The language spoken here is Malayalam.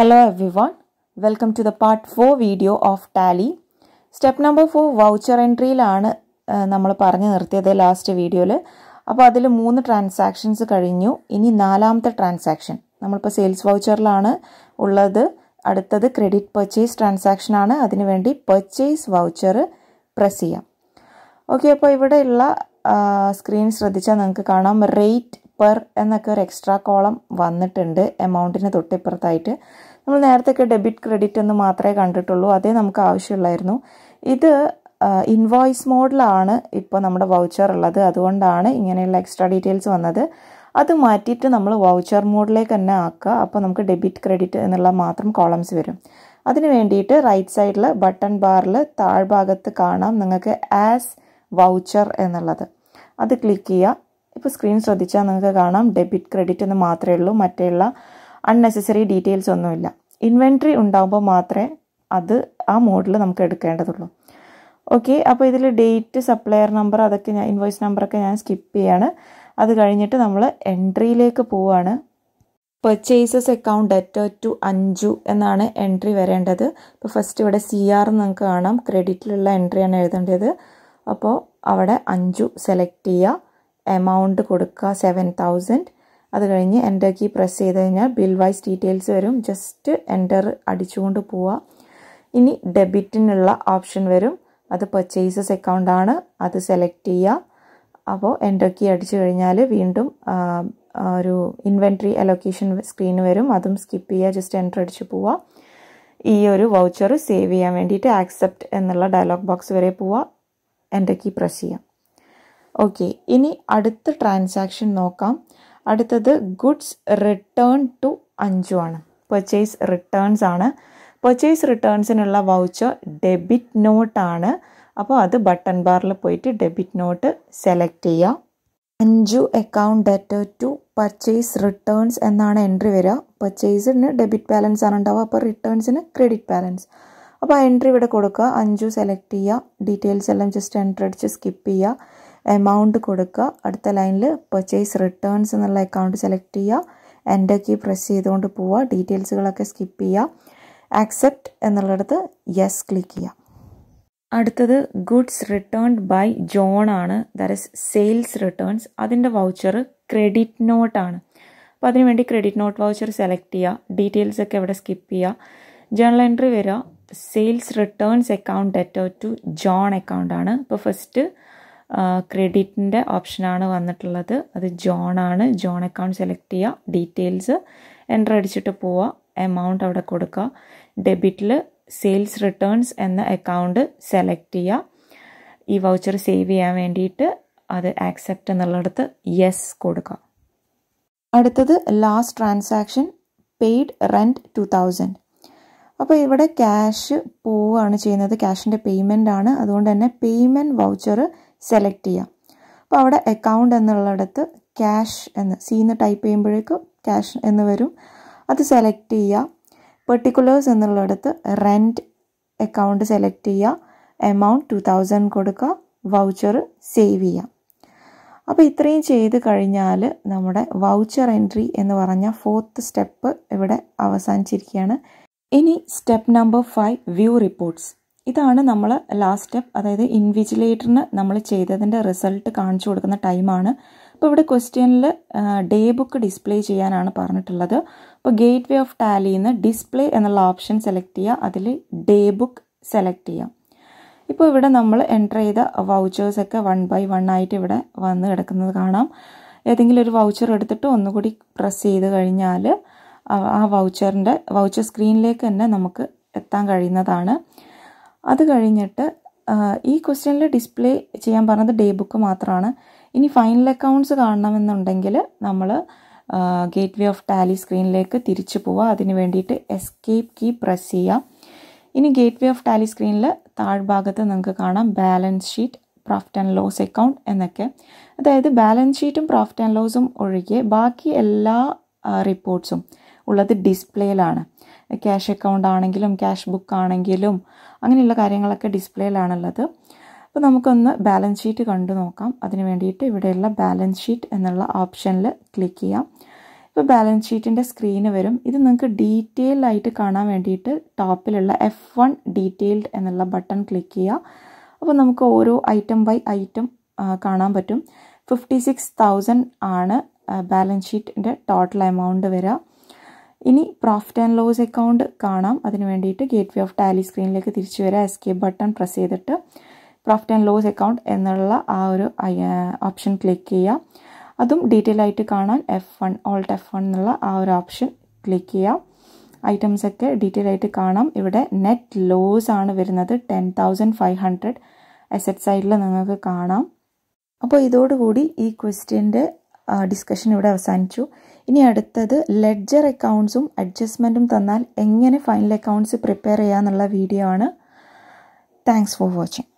Hello everyone, welcome to the part 4 video of Tally. Step number 4 voucher ലാണ് നമ്മൾ പറഞ്ഞു നിർത്തിയത് ലാസ്റ്റ് വീഡിയോയിൽ അപ്പോൾ അതിൽ മൂന്ന് ട്രാൻസാക്ഷൻസ് കഴിഞ്ഞു ഇനി നാലാമത്തെ ട്രാൻസാക്ഷൻ നമ്മളിപ്പോൾ സെയിൽസ് വൗച്ചറിലാണ് ഉള്ളത് അടുത്തത് ക്രെഡിറ്റ് പർച്ചേസ് ട്രാൻസാക്ഷനാണ് അതിനുവേണ്ടി പർച്ചേസ് വൗച്ചർ പ്രസ് ചെയ്യാം ഓക്കെ അപ്പോൾ ഇവിടെയുള്ള സ്ക്രീൻ ശ്രദ്ധിച്ചാൽ നിങ്ങൾക്ക് കാണാം റേറ്റ് പെർ എന്നൊക്കെ ഒരു എക്സ്ട്രാ കോളം വന്നിട്ടുണ്ട് എമൗണ്ടിന് തൊട്ടിപ്പുറത്തായിട്ട് നമ്മൾ നേരത്തെ ഒക്കെ ഡെബിറ്റ് ക്രെഡിറ്റ് എന്ന് മാത്രമേ കണ്ടിട്ടുള്ളൂ അതേ നമുക്ക് ആവശ്യമുള്ളായിരുന്നു ഇത് ഇൻവോയ്സ് മോഡിലാണ് ഇപ്പോൾ നമ്മുടെ വൗച്ചർ ഉള്ളത് അതുകൊണ്ടാണ് ഇങ്ങനെയുള്ള എക്സ്ട്രാ ഡീറ്റെയിൽസ് വന്നത് അത് മാറ്റിയിട്ട് നമ്മൾ വൗച്ചർ മോഡിലേക്ക് തന്നെ ആക്കുക അപ്പോൾ നമുക്ക് ഡെബിറ്റ് ക്രെഡിറ്റ് എന്നുള്ള മാത്രം കോളംസ് വരും അതിന് വേണ്ടിയിട്ട് റൈറ്റ് സൈഡിൽ ബട്ടൺ ബാറിൽ താഴ്ഭാഗത്ത് കാണാം നിങ്ങൾക്ക് ആസ് വൗച്ചർ എന്നുള്ളത് അത് ക്ലിക്ക് ചെയ്യുക ഇപ്പോൾ സ്ക്രീൻ ശ്രദ്ധിച്ചാൽ നിങ്ങൾക്ക് കാണാം ഡെബിറ്റ് ക്രെഡിറ്റ് എന്ന് മാത്രമേ ഉള്ളൂ മറ്റേയുള്ള അൺനെസസറി ഡീറ്റെയിൽസ് ഒന്നുമില്ല ഇൻവെൻട്രി ഉണ്ടാകുമ്പോൾ മാത്രമേ അത് ആ മോഡിൽ നമുക്ക് എടുക്കേണ്ടതുള്ളൂ ഓക്കെ അപ്പോൾ ഇതിൽ ഡേറ്റ് സപ്ലയർ നമ്പർ അതൊക്കെ ഞാൻ ഇൻവോയ്സ് നമ്പറൊക്കെ ഞാൻ സ്കിപ്പ് ചെയ്യാണ് അത് കഴിഞ്ഞിട്ട് നമ്മൾ എൻട്രിയിലേക്ക് പോവുകയാണ് purchases account debt to Anju എന്നാണ് എൻട്രി വരേണ്ടത് ഇപ്പോൾ ഫസ്റ്റ് ഇവിടെ സി ആർ നിങ്ങൾക്ക് കാണാം ക്രെഡിറ്റിലുള്ള എൻട്രിയാണ് എഴുതേണ്ടത് അപ്പോൾ അവിടെ അഞ്ചു സെലക്ട് ചെയ്യുക എമൗണ്ട് കൊടുക്കുക സെവൻ തൗസൻഡ് അത് കഴിഞ്ഞ് എൻ്റെ കീ പ്രസ് ചെയ്ത് കഴിഞ്ഞാൽ ബിൽ വൈസ് ഡീറ്റെയിൽസ് വരും ജസ്റ്റ് എൻ്റർ അടിച്ചുകൊണ്ട് പോവുക ഇനി ഡെബിറ്റിനുള്ള ഓപ്ഷൻ വരും അത് പർച്ചേസസ് അക്കൗണ്ട് ആണ് അത് സെലക്ട് ചെയ്യുക അപ്പോൾ എൻ്റെ കീ അടിച്ചു കഴിഞ്ഞാൽ വീണ്ടും ഒരു ഇൻവെൻട്രി അലൊക്കേഷൻ സ്ക്രീൻ വരും അതും സ്കിപ്പ് ചെയ്യുക ജസ്റ്റ് എൻ്റർ അടിച്ച് പോവുക ഈ ഒരു വൗച്ചർ സേവ് ചെയ്യാൻ വേണ്ടിയിട്ട് ആക്സെപ്റ്റ് എന്നുള്ള ഡയലോഗ് ബോക്സ് വരെ പോവുക എൻ്റെ കീ പ്രസ് ചെയ്യാം ഓക്കെ ഇനി അടുത്ത ട്രാൻസാക്ഷൻ നോക്കാം അടുത്തത് ഗുഡ്സ് റിട്ടേൺ ടു അഞ്ചു ആണ് പർച്ചേസ് റിട്ടേൺസ് ആണ് പർച്ചേസ് റിട്ടേൺസിനുള്ള വൗച്ചർ ഡെബിറ്റ് നോട്ടാണ് അപ്പോൾ അത് ബട്ടൺ ബാറിൽ പോയിട്ട് ഡെബിറ്റ് നോട്ട് സെലക്ട് ചെയ്യാം Anju account debtor to purchase returns എന്നാണ് എൻട്രി വരിക പർച്ചേസിന് ഡെബിറ്റ് ബാലൻസ് ആണ് ഉണ്ടാവുക അപ്പോൾ റിട്ടേൺസിന് ക്രെഡിറ്റ് ബാലൻസ് അപ്പോൾ ആ എൻട്രി ഇവിടെ കൊടുക്കുക അഞ്ചു സെലക്ട് ചെയ്യുക ഡീറ്റെയിൽസ് എല്ലാം ജസ്റ്റ് എൻട്രി അടിച്ച് സ്കിപ്പ് ചെയ്യുക എമൗണ്ട് കൊടുക്കുക അടുത്ത ലൈനിൽ പർച്ചേസ് റിട്ടേൺസ് എന്നുള്ള അക്കൗണ്ട് സെലക്ട് ചെയ്യുക എൻ്റർ കീ പ്രസ് ചെയ്തുകൊണ്ട് പോവുക ഡീറ്റെയിൽസുകളൊക്കെ സ്കിപ്പ് ചെയ്യുക ആക്സെപ്റ്റ് എന്നുള്ളടത്ത് യെസ് ക്ലിക്ക് ചെയ്യുക അടുത്തത് ഗുഡ്സ് റിട്ടേൺഡ് ബൈ ജോൺ ആണ് ദാറ്റ് ഇസ് സെയിൽസ് റിട്ടേൺസ് അതിൻ്റെ വൗച്ചർ ക്രെഡിറ്റ് നോട്ട് ആണ് അപ്പോൾ അതിനുവേണ്ടി ക്രെഡിറ്റ് നോട്ട് വൗച്ചർ സെലക്ട് ചെയ്യുക ഡീറ്റെയിൽസ് ഒക്കെ ഇവിടെ സ്കിപ്പ് ചെയ്യുക ജേണൽ എൻട്രി വരിക sales returns account ഡെറ്റോ to John account ആണ് ഇപ്പോൾ ഫസ്റ്റ് ക്രെഡിറ്റിൻ്റെ ഓപ്ഷനാണ് വന്നിട്ടുള്ളത് അത് ജോൺ ആണ് ജോൺ അക്കൗണ്ട് സെലക്ട് ചെയ്യുക ഡീറ്റെയിൽസ് എൻ്റർ അടിച്ചിട്ട് പോവുക എമൗണ്ട് അവിടെ കൊടുക്കുക ഡെബിറ്റിൽ സെയിൽസ് റിട്ടേൺസ് എന്ന അക്കൗണ്ട് സെലക്ട് ചെയ്യുക ഈ വൗച്ചർ സേവ് ചെയ്യാൻ വേണ്ടിയിട്ട് അത് ആക്സെപ്റ്റ് എന്നുള്ളടത്ത് യെസ് കൊടുക്കുക അടുത്തത് last transaction paid rent two thousand അപ്പോൾ ഇവിടെ ക്യാഷ് പോവുകയാണ് ചെയ്യുന്നത് ക്യാഷിൻ്റെ പേയ്മെൻ്റ് ആണ് അതുകൊണ്ട് തന്നെ പേയ്മെൻറ്റ് വൗച്ചർ സെലക്ട് ചെയ്യാം അപ്പോൾ അവിടെ അക്കൗണ്ട് എന്നുള്ളിടത്ത് ക്യാഷ് എന്ന് സീന്ന് ടൈപ്പ് ചെയ്യുമ്പോഴേക്കും ക്യാഷ് എന്ന് വരും അത് സെലക്ട് ചെയ്യുക പെർട്ടിക്കുലേഴ്സ് എന്നുള്ളിടത്ത് റെൻറ്റ് അക്കൗണ്ട് സെലക്ട് ചെയ്യുക എമൗണ്ട് ടു തൗസൻഡ് കൊടുക്കുക വൗച്ചർ സേവ് ചെയ്യാം അപ്പോൾ ഇത്രയും ചെയ്ത് കഴിഞ്ഞാൽ നമ്മുടെ വൗച്ചർ എൻട്രി എന്ന് പറഞ്ഞ ഫോർത്ത് സ്റ്റെപ്പ് ഇവിടെ അവസാനിച്ചിരിക്കുകയാണ് ഇനി step number five view reports ഇതാണ് നമ്മൾ ലാസ്റ്റ് സ്റ്റെപ്പ് അതായത് ഇൻവിജിലേറ്ററിന് നമ്മൾ ചെയ്തതിൻ്റെ റിസൾട്ട് കാണിച്ചു കൊടുക്കുന്ന ടൈമാണ് അപ്പോൾ ഇവിടെ ക്വസ്റ്റ്യനിൽ ഡേ ബുക്ക് ഡിസ്പ്ലേ ചെയ്യാനാണ് പറഞ്ഞിട്ടുള്ളത് അപ്പോൾ ഗേറ്റ് വേ ഓഫ് ടാലിന്ന് ഡിസ്പ്ലേ എന്നുള്ള ഓപ്ഷൻ സെലക്ട് ചെയ്യുക അതിൽ ഡേ ബുക്ക് സെലക്ട് ചെയ്യുക ഇപ്പോൾ ഇവിടെ നമ്മൾ എൻ്റർ ചെയ്ത വൗച്ചേഴ്സൊക്കെ വൺ ബൈ വൺ ആയിട്ട് ഇവിടെ വന്ന് കിടക്കുന്നത് കാണാം ഏതെങ്കിലും ഒരു വൗച്ചർ എടുത്തിട്ട് ഒന്നുകൂടി പ്രസ് ചെയ്ത് കഴിഞ്ഞാൽ ആ വൗച്ചറിൻ്റെ വൗച്ചർ സ്ക്രീനിലേക്ക് തന്നെ നമുക്ക് എത്താൻ കഴിയുന്നതാണ് അത് കഴിഞ്ഞിട്ട് ഈ ക്വസ്റ്റ്യനിൽ ഡിസ്പ്ലേ ചെയ്യാൻ പറഞ്ഞത് ഡേ ബുക്ക് മാത്രമാണ് ഇനി ഫൈനൽ അക്കൗണ്ട്സ് കാണണമെന്നുണ്ടെങ്കിൽ നമ്മൾ ഗേറ്റ് വേ ഓഫ് ടാലി സ്ക്രീനിലേക്ക് തിരിച്ചു പോവുക അതിന് വേണ്ടിയിട്ട് എസ്കേപ്പ് കീ പ്രസ് ചെയ്യുക ഇനി ഗേറ്റ് വേ ഓഫ് ടാലി സ്ക്രീനിൽ താഴ്ഭാഗത്ത് നിങ്ങൾക്ക് കാണാം balance sheet profit and loss account എന്നൊക്കെ അതായത് ബാലൻസ് ഷീറ്റും പ്രോഫിറ്റ് ആൻഡ് ലോസും ഒഴികെ ബാക്കി എല്ലാ റിപ്പോർട്ട്സും ഉള്ളത് ഡിസ്പ്ലേയിലാണ് ക്യാഷ് അക്കൗണ്ട് ആണെങ്കിലും ക്യാഷ് ബുക്ക് ആണെങ്കിലും അങ്ങനെയുള്ള കാര്യങ്ങളൊക്കെ ഡിസ്പ്ലേയിലാണുള്ളത് അപ്പോൾ നമുക്കൊന്ന് ബാലൻസ് ഷീറ്റ് കണ്ടു നോക്കാം അതിന് വേണ്ടിയിട്ട് ഇവിടെയുള്ള ബാലൻസ് ഷീറ്റ് എന്നുള്ള ഓപ്ഷനിൽ ക്ലിക്ക് ചെയ്യാം ഇപ്പോൾ ബാലൻസ് ഷീറ്റിൻ്റെ സ്ക്രീന് വരും ഇത് നിങ്ങൾക്ക് ഡീറ്റെയിൽ ആയിട്ട് കാണാൻ വേണ്ടിയിട്ട് ടോപ്പിലുള്ള എഫ് വൺ ഡീറ്റെയിൽഡ് എന്നുള്ള ബട്ടൺ ക്ലിക്ക് ചെയ്യുക അപ്പോൾ നമുക്ക് ഓരോ ഐറ്റം ബൈ ഐറ്റം കാണാൻ പറ്റും ഫിഫ്റ്റി സിക്സ് തൗസൻഡ് ആണ് ബാലൻസ് ഷീറ്റിൻ്റെ ടോട്ടൽ എമൗണ്ട് വരിക ഇനി പ്രോഫിറ്റ് ആൻഡ് ലോസ് അക്കൗണ്ട് കാണാം അതിന് വേണ്ടിയിട്ട് ഗേറ്റ് വേ ഓഫ് ടാലി സ്ക്രീനിലേക്ക് തിരിച്ചു വരിക എസ്കേപ്പ് ബട്ടൺ പ്രസ് ചെയ്തിട്ട് പ്രോഫിറ്റ് ആൻഡ് ലോസ് അക്കൗണ്ട് എന്നുള്ള ആ ഒരു ഓപ്ഷൻ ക്ലിക്ക് ചെയ്യുക അതും ഡീറ്റെയിൽ ആയിട്ട് കാണാൻ F one alt F one എന്നുള്ള ആ ഒരു ഓപ്ഷൻ ക്ലിക്ക് ചെയ്യുക ഐറ്റംസ് ഒക്കെ ഡീറ്റെയിൽ ആയിട്ട് കാണാം ഇവിടെ നെറ്റ് ലോസ് ആണ് വരുന്നത് ten thousand five hundred asset സൈഡിൽ നിങ്ങൾക്ക് കാണാം അപ്പോൾ ഇതോടുകൂടി ഈ ക്വസ്റ്റ്യൻ്റെ ഡിസ്കഷൻ ഇവിടെ അവസാനിച്ചു ഇനി അടുത്തത് ലെഡ്ജർ അക്കൗണ്ട്സും അഡ്ജസ്റ്റ്മെൻറ്റും തന്നാൽ എങ്ങനെ ഫൈനൽ അക്കൗണ്ട്സ് പ്രിപ്പയർ ചെയ്യാമെന്നുള്ള വീഡിയോ ആണ് താങ്ക്സ് ഫോർ വാച്ചിങ്